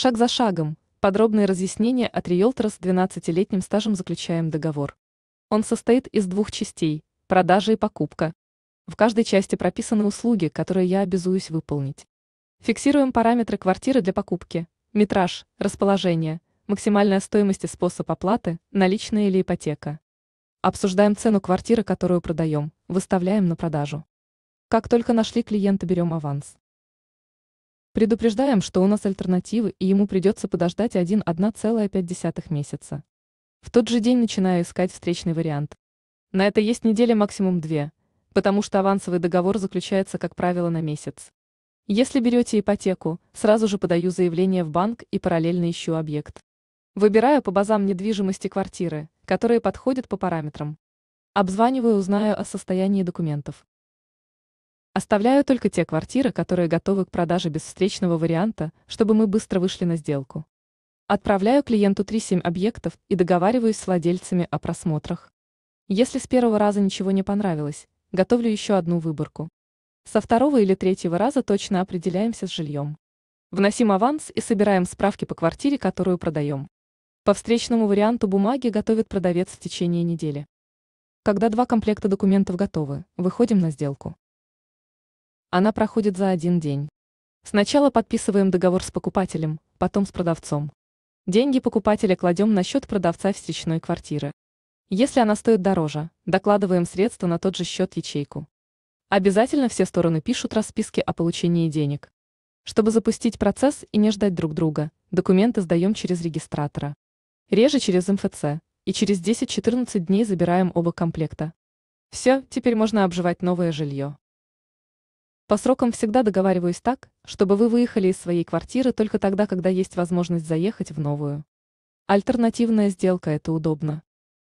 Шаг за шагом. Подробные разъяснения от риэлтора с 12-летним стажем заключаем договор. Он состоит из двух частей – продажа и покупка. В каждой части прописаны услуги, которые я обязуюсь выполнить. Фиксируем параметры квартиры для покупки – метраж, расположение, максимальная стоимость и способ оплаты, наличная или ипотека. Обсуждаем цену квартиры, которую продаем, выставляем на продажу. Как только нашли клиента, берем аванс. Предупреждаем, что у нас альтернативы, и ему придется подождать 1,1,5 месяца. В тот же день начинаю искать встречный вариант. На это есть неделя максимум две, потому что авансовый договор заключается, как правило, на месяц. Если берете ипотеку, сразу же подаю заявление в банк и параллельно ищу объект. Выбираю по базам недвижимости квартиры, которые подходят по параметрам. Обзваниваю, узнаю о состоянии документов. Оставляю только те квартиры, которые готовы к продаже без встречного варианта, чтобы мы быстро вышли на сделку. Отправляю клиенту 3-7 объектов и договариваюсь с владельцами о просмотрах. Если с первого раза ничего не понравилось, готовлю еще одну выборку. Со второго или третьего раза точно определяемся с жильем. Вносим аванс и собираем справки по квартире, которую продаем. По встречному варианту бумаги готовит продавец в течение недели. Когда два комплекта документов готовы, выходим на сделку. Она проходит за один день. Сначала подписываем договор с покупателем, потом с продавцом. Деньги покупателя кладем на счет продавца встречной квартиры. Если она стоит дороже, докладываем средства на тот же счет ячейку. Обязательно все стороны пишут расписки о получении денег. Чтобы запустить процесс и не ждать друг друга, документы сдаем через регистратора. Реже через МФЦ, и через 10-14 дней забираем оба комплекта. Все, теперь можно обживать новое жилье. По срокам всегда договариваюсь так, чтобы вы выехали из своей квартиры только тогда, когда есть возможность заехать в новую. Альтернативная сделка – это удобно.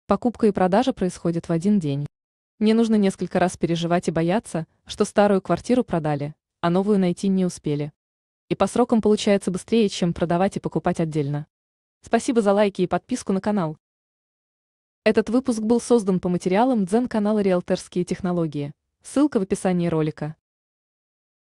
Покупка и продажа происходят в один день. Мне нужно несколько раз переживать и бояться, что старую квартиру продали, а новую найти не успели. И по срокам получается быстрее, чем продавать и покупать отдельно. Спасибо за лайки и подписку на канал. Этот выпуск был создан по материалам дзен-канала «Риэлторские технологии». Ссылка в описании ролика.